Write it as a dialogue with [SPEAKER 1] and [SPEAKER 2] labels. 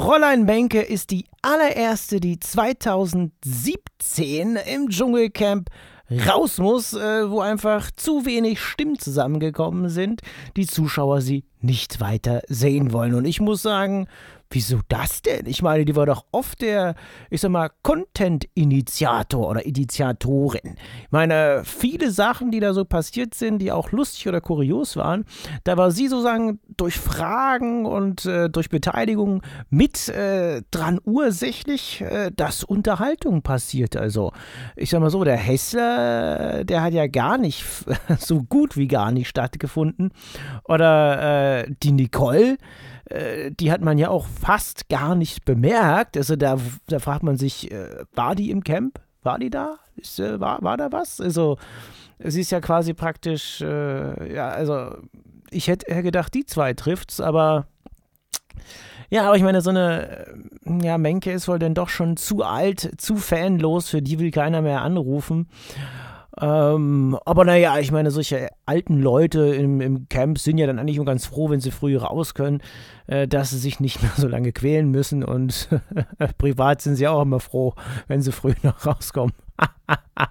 [SPEAKER 1] Fräulein Benke ist die allererste, die 2017 im Dschungelcamp raus muss, äh, wo einfach zu wenig Stimmen zusammengekommen sind, die Zuschauer sie nicht weiter sehen wollen. Und ich muss sagen, wieso das denn? Ich meine, die war doch oft der, ich sag mal, Content-Initiator oder Initiatorin. Ich meine, viele Sachen, die da so passiert sind, die auch lustig oder kurios waren, da war sie sozusagen durch Fragen und äh, durch Beteiligung mit äh, dran ursächlich, äh, dass Unterhaltung passiert. Also, ich sag mal so, der Hessler, der hat ja gar nicht, so gut wie gar nicht stattgefunden. Oder äh, die Nicole, äh, die hat man ja auch fast gar nicht bemerkt. Also, da, da fragt man sich, äh, war die im Camp? War die da? Ist, war, war da was? Also, sie ist ja quasi praktisch, äh, ja, also ich hätte gedacht, die zwei trifft's, aber ja, aber ich meine, so eine, äh, ja, Menke ist wohl dann doch schon zu alt, zu fanlos, für die will keiner mehr anrufen. Ähm, aber naja, ich meine, solche alten Leute im, im Camp sind ja dann eigentlich nur ganz froh, wenn sie früh raus können, äh, dass sie sich nicht mehr so lange quälen müssen und privat sind sie auch immer froh, wenn sie früh noch rauskommen.